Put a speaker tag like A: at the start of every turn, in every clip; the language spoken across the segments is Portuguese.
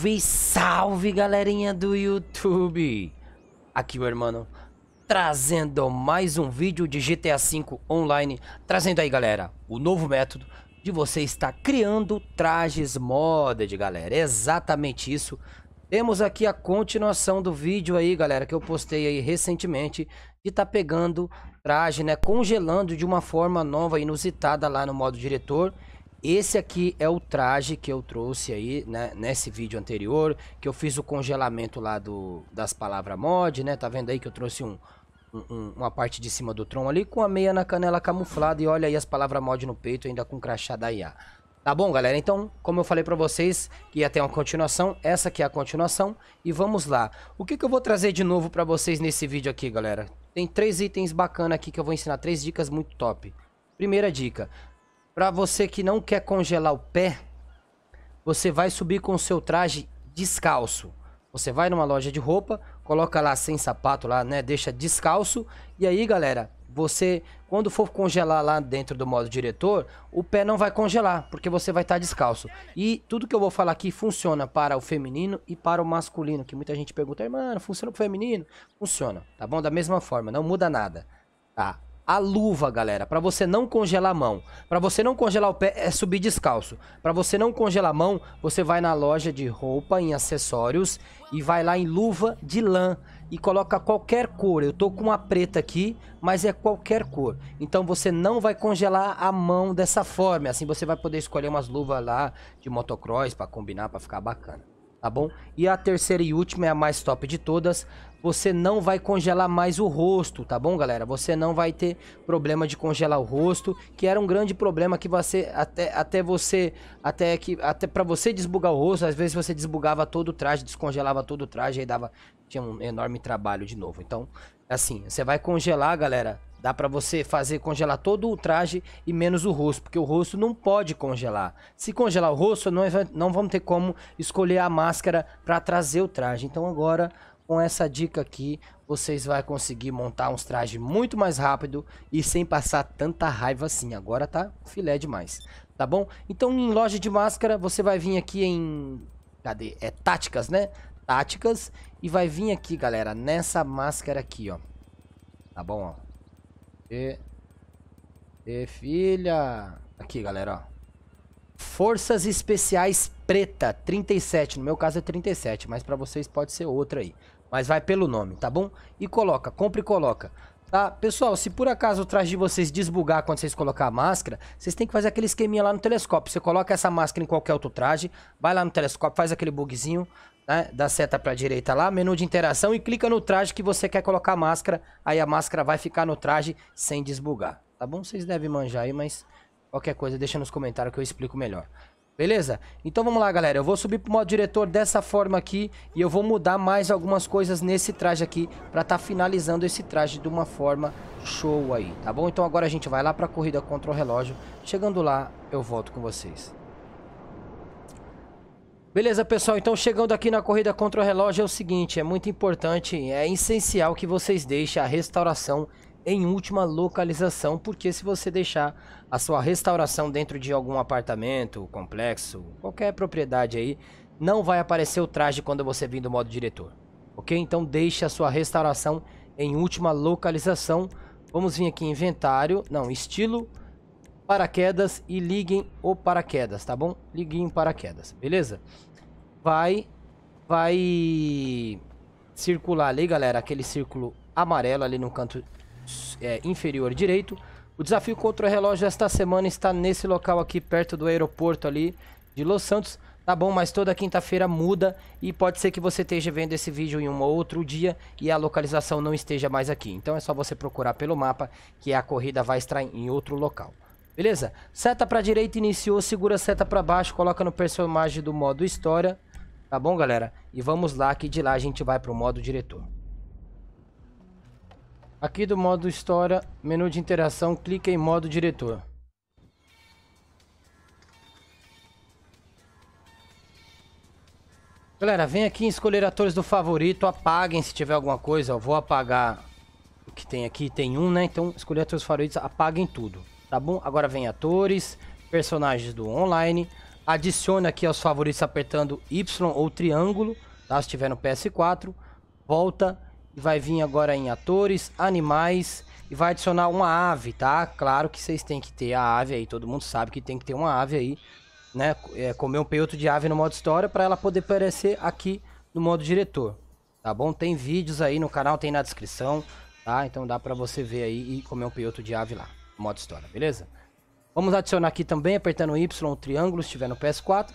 A: Salve, salve galerinha do YouTube! Aqui o irmão trazendo mais um vídeo de GTA V Online, trazendo aí galera o novo método de você estar criando trajes modded, galera. É exatamente isso. Temos aqui a continuação do vídeo aí, galera, que eu postei aí recentemente, de tá pegando traje, né, congelando de uma forma nova inusitada lá no modo diretor. Esse aqui é o traje que eu trouxe aí, né, nesse vídeo anterior, que eu fiz o congelamento lá do, das palavras mod, né, tá vendo aí que eu trouxe um, um, uma parte de cima do tron ali com a meia na canela camuflada e olha aí as palavras mod no peito ainda com crachá da IA. Tá bom, galera? Então, como eu falei para vocês ia ter uma continuação, essa aqui é a continuação e vamos lá. O que, que eu vou trazer de novo para vocês nesse vídeo aqui, galera? Tem três itens bacana aqui que eu vou ensinar, três dicas muito top. Primeira dica, para você que não quer congelar o pé, você vai subir com o seu traje descalço. Você vai numa loja de roupa, coloca lá sem sapato lá, né? Deixa descalço. E aí, galera, você quando for congelar lá dentro do modo diretor, o pé não vai congelar, porque você vai estar tá descalço. E tudo que eu vou falar aqui funciona para o feminino e para o masculino, que muita gente pergunta, mano, funciona pro feminino? Funciona, tá bom? Da mesma forma, não muda nada. Tá, a luva, galera, para você não congelar a mão. Para você não congelar o pé, é subir descalço. Para você não congelar a mão, você vai na loja de roupa, em acessórios, e vai lá em luva de lã e coloca qualquer cor. Eu tô com uma preta aqui, mas é qualquer cor. Então você não vai congelar a mão dessa forma. Assim você vai poder escolher umas luvas lá de motocross para combinar, para ficar bacana tá bom? E a terceira e última é a mais top de todas. Você não vai congelar mais o rosto, tá bom, galera? Você não vai ter problema de congelar o rosto, que era um grande problema que você até até você até que até para você desbugar o rosto, às vezes você desbugava todo o traje, descongelava todo o traje e dava tinha um enorme trabalho de novo. Então, assim, você vai congelar, galera, Dá para você fazer congelar todo o traje e menos o rosto, porque o rosto não pode congelar. Se congelar o rosto, nós não vamos ter como escolher a máscara para trazer o traje. Então agora, com essa dica aqui, vocês vão conseguir montar uns trajes muito mais rápido e sem passar tanta raiva assim. Agora tá filé demais, tá bom? Então em loja de máscara, você vai vir aqui em... Cadê? É táticas, né? Táticas. E vai vir aqui, galera, nessa máscara aqui, ó. Tá bom, ó e... E filha... Aqui, galera, ó. Forças Especiais Preta, 37. No meu caso é 37, mas para vocês pode ser outra aí. Mas vai pelo nome, tá bom? E coloca, compra e coloca. Tá? Pessoal, se por acaso o traje de vocês desbugar quando vocês colocar a máscara, vocês têm que fazer aquele esqueminha lá no telescópio. Você coloca essa máscara em qualquer outro traje, vai lá no telescópio, faz aquele bugzinho, né? Dá seta pra direita lá, menu de interação e clica no traje que você quer colocar a máscara. Aí a máscara vai ficar no traje sem desbugar, tá bom? Vocês devem manjar aí, mas qualquer coisa deixa nos comentários que eu explico melhor. Beleza? Então vamos lá, galera. Eu vou subir pro modo diretor dessa forma aqui e eu vou mudar mais algumas coisas nesse traje aqui pra tá finalizando esse traje de uma forma show aí, tá bom? Então agora a gente vai lá pra corrida contra o relógio. Chegando lá, eu volto com vocês. Beleza, pessoal? Então chegando aqui na corrida contra o relógio é o seguinte, é muito importante, é essencial que vocês deixem a restauração em última localização, porque se você deixar a sua restauração dentro de algum apartamento, complexo, qualquer propriedade aí, não vai aparecer o traje quando você vir do modo diretor. Ok? Então deixe a sua restauração em última localização. Vamos vir aqui em inventário, não, estilo, paraquedas e liguem o paraquedas, tá bom? Liguem o paraquedas, beleza? Vai, vai circular ali, galera, aquele círculo amarelo ali no canto é, inferior direito. O desafio contra o relógio esta semana está nesse local aqui, perto do aeroporto ali de Los Santos. Tá bom, mas toda quinta-feira muda e pode ser que você esteja vendo esse vídeo em um outro dia e a localização não esteja mais aqui. Então é só você procurar pelo mapa que a corrida vai estar em outro local. Beleza? Seta para direita iniciou, segura a seta para baixo, coloca no personagem do modo história. Tá bom, galera? E vamos lá que de lá a gente vai pro modo diretor. Aqui do modo História, menu de interação, clique em modo Diretor. Galera, vem aqui em escolher atores do favorito, apaguem se tiver alguma coisa, eu vou apagar o que tem aqui, tem um, né? Então, escolher atores favoritos, apaguem tudo, tá bom? Agora vem atores, personagens do online, adicione aqui aos favoritos apertando Y ou triângulo, tá? Se tiver no PS4, volta e vai vir agora em atores, animais e vai adicionar uma ave, tá? Claro que vocês têm que ter a ave aí, todo mundo sabe que tem que ter uma ave aí, né? É, comer um peito de ave no modo história para ela poder aparecer aqui no modo diretor, tá bom? Tem vídeos aí no canal, tem na descrição, tá? Então dá para você ver aí e comer um peito de ave lá, no modo história, beleza? Vamos adicionar aqui também, apertando Y, o triângulo, se estiver no PS4.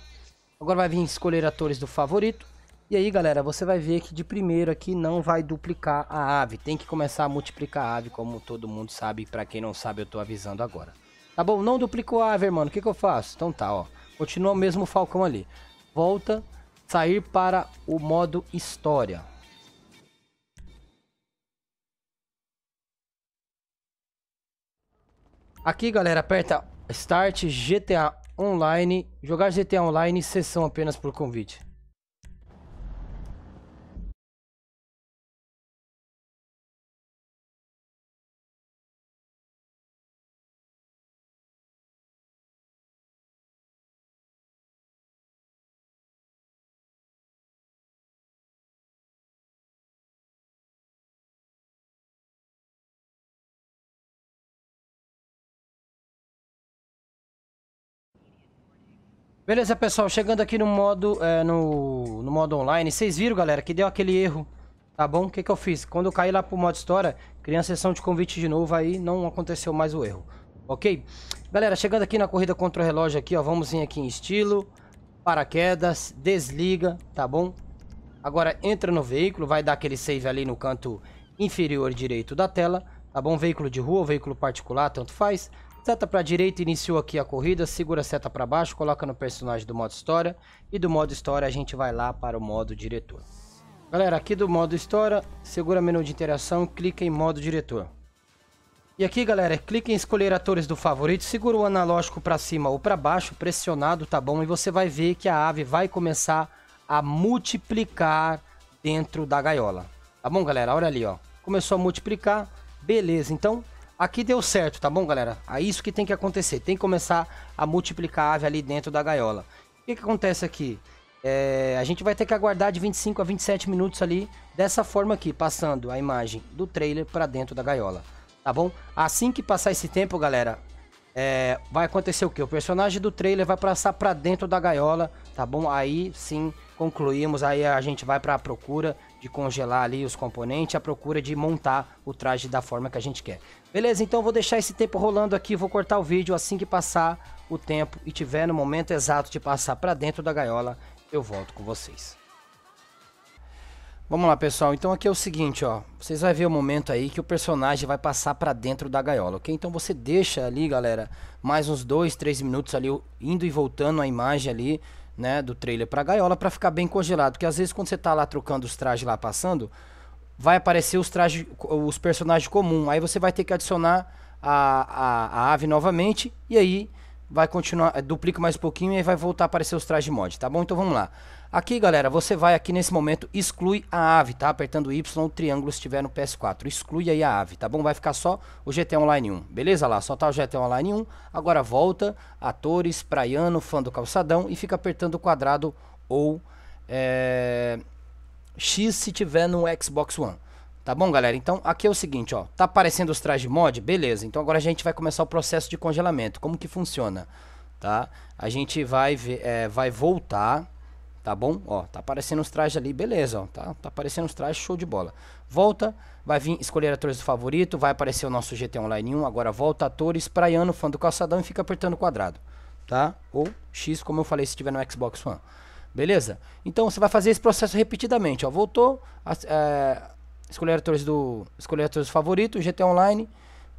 A: Agora vai vir escolher atores do favorito. E aí, galera, você vai ver que de primeiro aqui não vai duplicar a ave. Tem que começar a multiplicar a ave, como todo mundo sabe. Para quem não sabe, eu tô avisando agora. Tá bom, não duplicou a ave, mano. O que, que eu faço? Então tá, ó. Continua o mesmo falcão ali. Volta, sair para o modo história. Aqui, galera, aperta Start GTA Online. Jogar GTA Online, sessão apenas por convite. Beleza, pessoal, chegando aqui no modo, é, no, no, modo online, vocês viram, galera, que deu aquele erro, tá bom? O que, que eu fiz? Quando eu caí lá pro modo história, criei a sessão de convite de novo, aí não aconteceu mais o erro, ok? Galera, chegando aqui na corrida contra o relógio aqui, ó, vamos vir aqui em estilo, paraquedas, desliga, tá bom? Agora entra no veículo, vai dar aquele save ali no canto inferior direito da tela, tá bom? Veículo de rua, veículo particular, tanto faz, Seta para a direita iniciou aqui a corrida, segura a seta para baixo, coloca no personagem do modo história e do modo história a gente vai lá para o modo diretor. Galera, aqui do modo história, segura menu de interação, clica em modo diretor. E aqui, galera, clica em escolher atores do favorito, segura o analógico para cima ou para baixo, pressionado, tá bom? E você vai ver que a ave vai começar a multiplicar dentro da gaiola. Tá bom, galera? Olha ali, ó. Começou a multiplicar. Beleza, então Aqui deu certo, tá bom, galera? É isso que tem que acontecer. Tem que começar a multiplicar a ave ali dentro da gaiola. O que, que acontece aqui? É, a gente vai ter que aguardar de 25 a 27 minutos ali, dessa forma aqui, passando a imagem do trailer para dentro da gaiola, tá bom? Assim que passar esse tempo, galera, é, vai acontecer o que? O personagem do trailer vai passar para dentro da gaiola, tá bom? Aí sim concluímos, aí a gente vai para a procura de congelar ali os componentes, a procura de montar o traje da forma que a gente quer. Beleza, então vou deixar esse tempo rolando aqui, vou cortar o vídeo assim que passar o tempo e tiver no momento exato de passar para dentro da gaiola, eu volto com vocês. Vamos lá, pessoal. Então aqui é o seguinte, ó. Vocês vão ver o momento aí que o personagem vai passar para dentro da gaiola, ok? Então você deixa ali, galera, mais uns 2, 3 minutos ali indo e voltando a imagem ali né, do trailer para a gaiola para ficar bem congelado. Porque às vezes quando você tá lá trocando os trajes lá passando, vai aparecer os trajes, os personagens comuns. Aí você vai ter que adicionar a, a, a ave novamente e aí vai continuar, é, duplica mais um pouquinho e vai voltar a aparecer os trajes de mod, tá bom? Então vamos lá. Aqui, galera, você vai aqui nesse momento, exclui a ave, tá? Apertando Y, o triângulo se estiver no PS4. Exclui aí a ave, tá bom? Vai ficar só o GT Online 1, beleza? Lá, só tá o GT Online 1. Agora volta, atores, praiano, fã do calçadão e fica apertando o quadrado ou é, X se tiver no Xbox One. Tá bom, galera? Então, aqui é o seguinte, ó. Tá aparecendo os trajes de mod? Beleza. Então, agora a gente vai começar o processo de congelamento. Como que funciona? Tá? A gente vai, é, vai voltar, tá bom? Ó, tá aparecendo os trajes ali. Beleza, ó. Tá, tá aparecendo os trajes, show de bola. Volta, vai vir escolher atores do favorito, vai aparecer o nosso GT Online 1. Agora volta atores, praiano, fã do calçadão e fica apertando o quadrado, tá? Ou X, como eu falei, se tiver no Xbox One. Beleza? Então, você vai fazer esse processo repetidamente, ó. Voltou, é escolher atores do escolher atores favorito GT Online,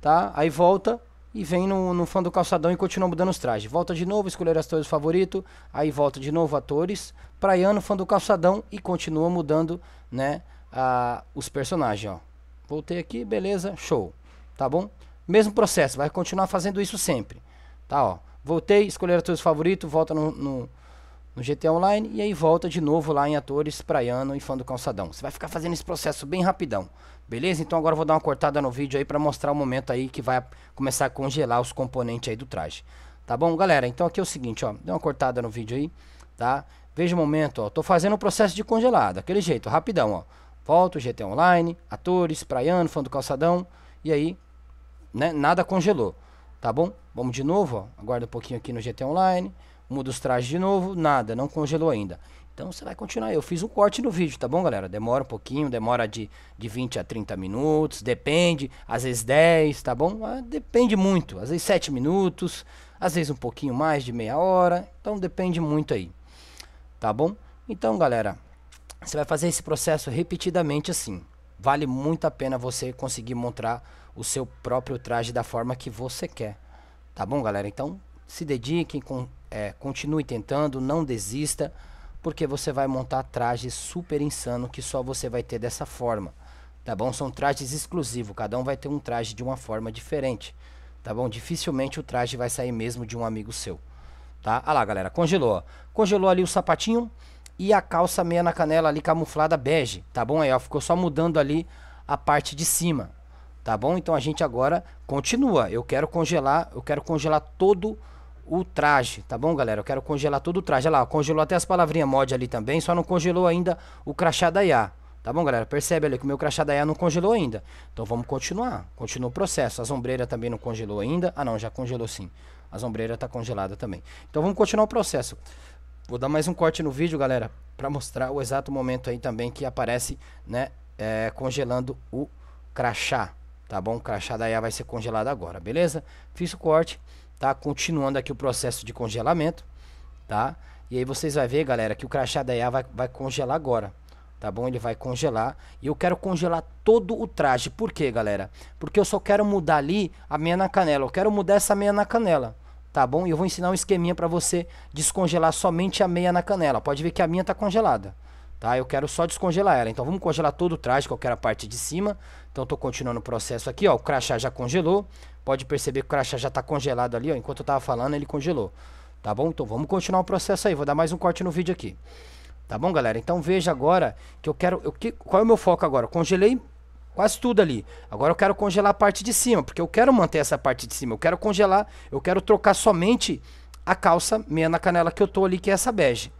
A: tá? Aí volta e vem no, no fã do calçadão e continua mudando os trajes. Volta de novo, escolher atores favorito, aí volta de novo atores, praiano, fã do calçadão e continua mudando, né, a, os personagens, ó. Voltei aqui, beleza, show. Tá bom? Mesmo processo, vai continuar fazendo isso sempre. Tá, ó. Voltei, escolher atores favorito, volta no, no no GTA Online e aí volta de novo lá em atores, praiano e fã do calçadão. Você vai ficar fazendo esse processo bem rapidão, beleza? Então agora eu vou dar uma cortada no vídeo aí para mostrar o momento aí que vai começar a congelar os componentes aí do traje. Tá bom, galera? Então aqui é o seguinte, ó, dá uma cortada no vídeo aí, tá? Veja o momento, ó, tô fazendo o processo de congelado, aquele jeito, rapidão, ó. Volto, GT Online, atores, praiano, fã do calçadão, e aí, né, nada congelou, tá bom? Vamos de novo, ó, aguarda um pouquinho aqui no GT Online, muda os trajes de novo, nada, não congelou ainda. Então você vai continuar. Eu fiz um corte no vídeo, tá bom, galera? Demora um pouquinho, demora de, de 20 a 30 minutos, depende, às vezes 10, tá bom? Ah, depende muito, às vezes 7 minutos, às vezes um pouquinho mais de meia hora, então depende muito aí, tá bom? Então, galera, você vai fazer esse processo repetidamente assim. Vale muito a pena você conseguir montar o seu próprio traje da forma que você quer, tá bom, galera? Então, se dediquem, é, continue tentando, não desista, porque você vai montar trajes super insano que só você vai ter dessa forma. Tá bom? São trajes exclusivos, cada um vai ter um traje de uma forma diferente. Tá bom? Dificilmente o traje vai sair mesmo de um amigo seu. Tá? Ah lá, galera, congelou. Congelou ali o sapatinho e a calça meia na canela ali camuflada bege, tá bom aí, ó, ficou só mudando ali a parte de cima, tá bom? Então a gente agora continua. Eu quero congelar, eu quero congelar todo o traje, tá bom, galera? Eu quero congelar todo o traje. Olha lá, congelou até as palavrinhas mod ali também, só não congelou ainda o crachá da IA. Tá bom, galera? Percebe ali que o meu crachá da IA não congelou ainda. Então vamos continuar. Continua o processo. A sombreira também não congelou ainda. Ah, não, já congelou sim. A sombreira tá congelada também. Então vamos continuar o processo. Vou dar mais um corte no vídeo, galera, para mostrar o exato momento aí também que aparece, né, é, congelando o crachá, tá bom? O crachá da IA vai ser congelado agora, beleza? Fiz o corte tá? Continuando aqui o processo de congelamento, tá? E aí vocês vão ver, galera, que o crachá da IA vai, vai congelar agora, tá bom? Ele vai congelar e eu quero congelar todo o traje. Por quê, galera? Porque eu só quero mudar ali a meia na canela. Eu quero mudar essa meia na canela, tá bom? E eu vou ensinar um esqueminha para você descongelar somente a meia na canela. Pode ver que a minha tá congelada tá? Eu quero só descongelar ela. Então vamos congelar todo o traje, qualquer a parte de cima. Então estou continuando o processo aqui, ó. O crachá já congelou. Pode perceber que o crachá já está congelado ali, ó. Enquanto eu estava falando, ele congelou. Tá bom? Então vamos continuar o processo aí. Vou dar mais um corte no vídeo aqui. Tá bom, galera? Então veja agora que eu quero... Eu, que, qual é o meu foco agora? congelei quase tudo ali. Agora eu quero congelar a parte de cima, porque eu quero manter essa parte de cima. Eu quero congelar, eu quero trocar somente a calça meia na canela que eu tô ali, que é essa bege.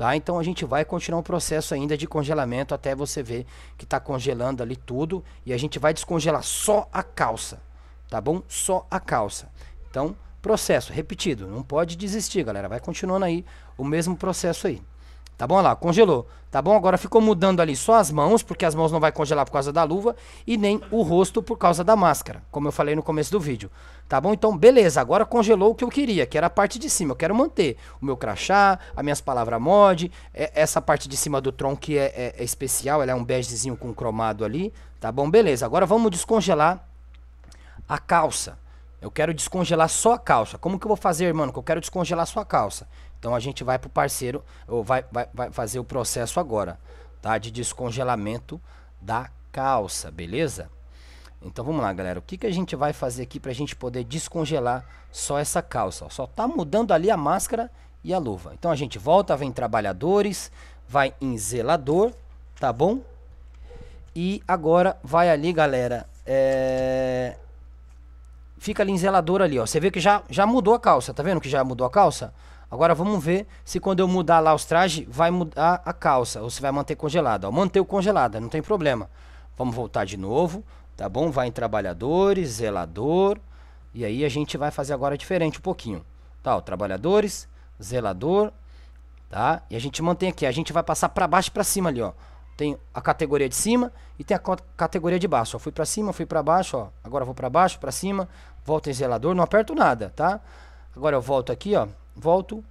A: Tá? Então a gente vai continuar um processo ainda de congelamento até você ver que está congelando ali tudo e a gente vai descongelar só a calça, tá bom? Só a calça. Então, processo repetido, não pode desistir, galera, vai continuando aí o mesmo processo aí. Tá bom? Olha lá, congelou. Tá bom? Agora ficou mudando ali só as mãos, porque as mãos não vai congelar por causa da luva, e nem o rosto por causa da máscara, como eu falei no começo do vídeo. Tá bom? Então, beleza, agora congelou o que eu queria, que era a parte de cima. Eu quero manter o meu crachá, as minhas palavras mod, é, essa parte de cima do tronco que é, é, é especial, ela é um begezinho com cromado ali. Tá bom? Beleza, agora vamos descongelar a calça. Eu quero descongelar só a calça. Como que eu vou fazer, irmão? Que eu quero descongelar sua calça. Então a gente vai pro parceiro, ou vai, vai, vai fazer o processo agora, tá? De descongelamento da calça, beleza? Então vamos lá, galera. O que, que a gente vai fazer aqui para a gente poder descongelar só essa calça? Só tá mudando ali a máscara e a luva. Então a gente volta, vem trabalhadores, vai em zelador, tá bom? E agora vai ali, galera. É fica ali em zelador ali, ó. Você vê que já, já mudou a calça, tá vendo que já mudou a calça? Agora vamos ver se quando eu mudar lá os trajes, vai mudar a calça ou se vai manter congelada. Ó, manteu congelada, não tem problema. Vamos voltar de novo, tá bom? Vai em trabalhadores, zelador. E aí a gente vai fazer agora diferente um pouquinho. Tá, ó, trabalhadores, zelador, tá? E a gente mantém aqui, a gente vai passar para baixo e para cima ali, ó. Tem a categoria de cima e tem a categoria de baixo, ó. Fui para cima, fui para baixo, ó. Agora vou para baixo, para cima, Volto em zelador, não aperto nada, tá? Agora eu volto aqui, ó. Volto,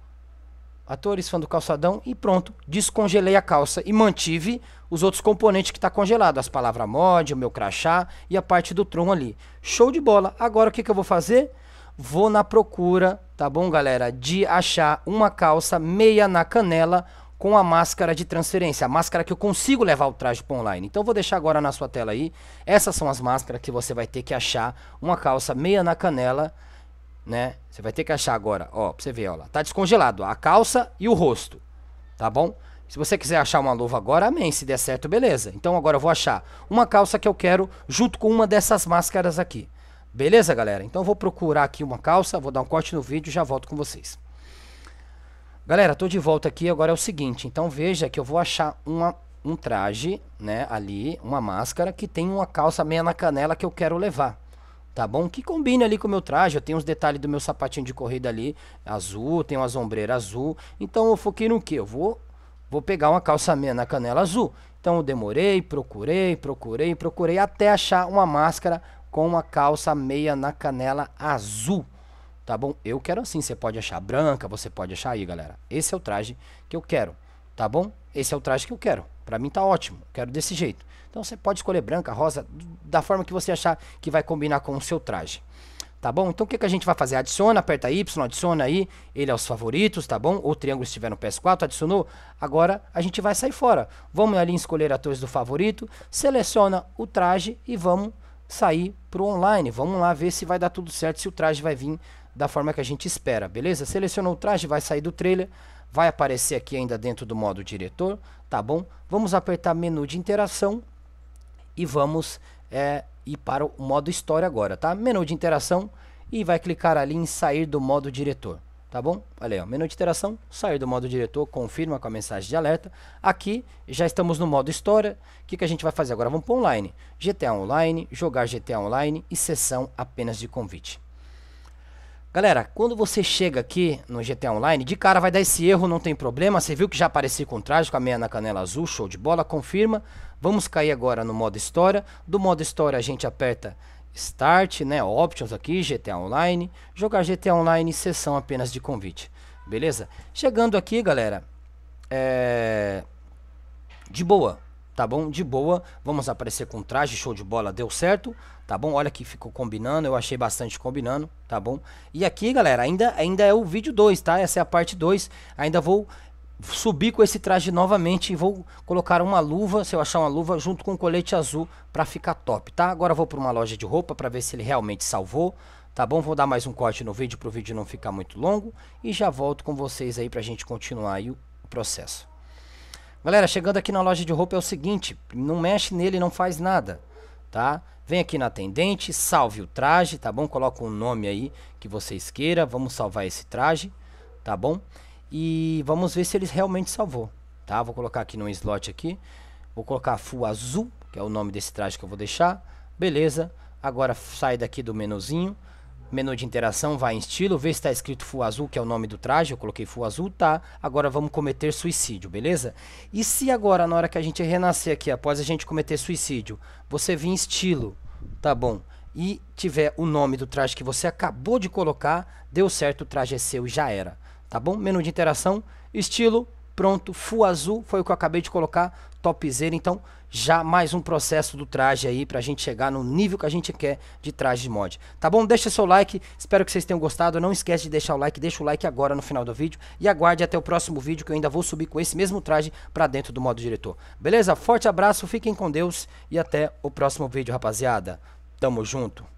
A: atores, fã do calçadão e pronto. Descongelei a calça e mantive os outros componentes que está congelado. As palavras mod, o meu crachá e a parte do tron ali. Show de bola. Agora o que, que eu vou fazer? Vou na procura, tá bom, galera? De achar uma calça meia na canela com a máscara de transferência, a máscara que eu consigo levar o traje para online. Então vou deixar agora na sua tela aí. Essas são as máscaras que você vai ter que achar uma calça meia na canela, né? Você vai ter que achar agora, ó, pra você ver, ó lá. Tá descongelado a calça e o rosto, tá bom? Se você quiser achar uma luva agora, amém. Se der certo, beleza. Então agora eu vou achar uma calça que eu quero junto com uma dessas máscaras aqui. Beleza, galera? Então eu vou procurar aqui uma calça, vou dar um corte no vídeo e já volto com vocês. Galera, tô de volta aqui, agora é o seguinte, então veja que eu vou achar uma, um traje, né, ali, uma máscara que tem uma calça meia na canela que eu quero levar, tá bom? Que combine ali com o meu traje, eu tenho os detalhes do meu sapatinho de corrida ali, azul, tem uma ombreiras azul, então eu foquei no que? Eu vou, vou pegar uma calça meia na canela azul, então eu demorei, procurei, procurei, procurei até achar uma máscara com uma calça meia na canela azul, tá bom? Eu quero assim, você pode achar branca, você pode achar aí, galera. Esse é o traje que eu quero, tá bom? Esse é o traje que eu quero. Pra mim tá ótimo, quero desse jeito. Então você pode escolher branca, rosa, da forma que você achar que vai combinar com o seu traje. Tá bom? Então o que, que a gente vai fazer? Adiciona, aperta Y, adiciona aí ele aos é favoritos, tá bom? Ou triângulo estiver no PS4, adicionou. Agora a gente vai sair fora. Vamos ali escolher atores do favorito, seleciona o traje e vamos sair pro online. Vamos lá ver se vai dar tudo certo, se o traje vai vir da forma que a gente espera, beleza? Selecionou o traje, vai sair do trailer, vai aparecer aqui ainda dentro do modo diretor, tá bom? Vamos apertar menu de interação e vamos é, ir para o modo história agora, tá? Menu de interação e vai clicar ali em sair do modo diretor, tá bom? Olha aí, ó, menu de interação, sair do modo diretor, confirma com a mensagem de alerta. Aqui já estamos no modo história, o que, que a gente vai fazer agora? Vamos para online, GTA Online, jogar GTA Online e sessão apenas de convite. Galera, quando você chega aqui no GTA Online, de cara vai dar esse erro, não tem problema. Você viu que já apareci com o traje, com a meia na canela azul, show de bola, confirma. Vamos cair agora no modo história. Do modo história a gente aperta Start, né, Options aqui, GTA Online. Jogar GTA Online, sessão apenas de convite. Beleza? Chegando aqui, galera, é... De boa, tá bom? De boa, vamos aparecer com traje, show de bola, deu certo, tá bom? Olha que ficou combinando, eu achei bastante combinando, tá bom? E aqui, galera, ainda, ainda é o vídeo 2, tá? Essa é a parte 2, ainda vou subir com esse traje novamente e vou colocar uma luva, se eu achar uma luva, junto com um colete azul para ficar top, tá? Agora vou para uma loja de roupa para ver se ele realmente salvou, tá bom? Vou dar mais um corte no vídeo para o vídeo não ficar muito longo e já volto com vocês aí para a gente continuar o processo. Galera, chegando aqui na loja de roupa é o seguinte, não mexe nele, não faz nada, tá? Vem aqui na atendente, salve o traje, tá bom? Coloca o um nome aí que vocês queiram, vamos salvar esse traje, tá bom? E vamos ver se ele realmente salvou, tá? Vou colocar aqui num slot aqui, vou colocar full azul, que é o nome desse traje que eu vou deixar, beleza? Agora sai daqui do menuzinho, menu de interação, vai em estilo, vê se está escrito full azul, que é o nome do traje, eu coloquei full azul, tá. Agora vamos cometer suicídio, beleza? E se agora, na hora que a gente renascer aqui, após a gente cometer suicídio, você vir em estilo, tá bom, e tiver o nome do traje que você acabou de colocar, deu certo, o traje é seu e já era, tá bom? Menu de interação, estilo, pronto, full azul, foi o que eu acabei de colocar, topzera, então já mais um processo do traje aí pra gente chegar no nível que a gente quer de traje de mod. Tá bom? Deixa seu like, espero que vocês tenham gostado. Não esquece de deixar o like, deixa o like agora no final do vídeo e aguarde até o próximo vídeo que eu ainda vou subir com esse mesmo traje pra dentro do modo diretor. Beleza? Forte abraço, fiquem com Deus e até o próximo vídeo, rapaziada. Tamo junto.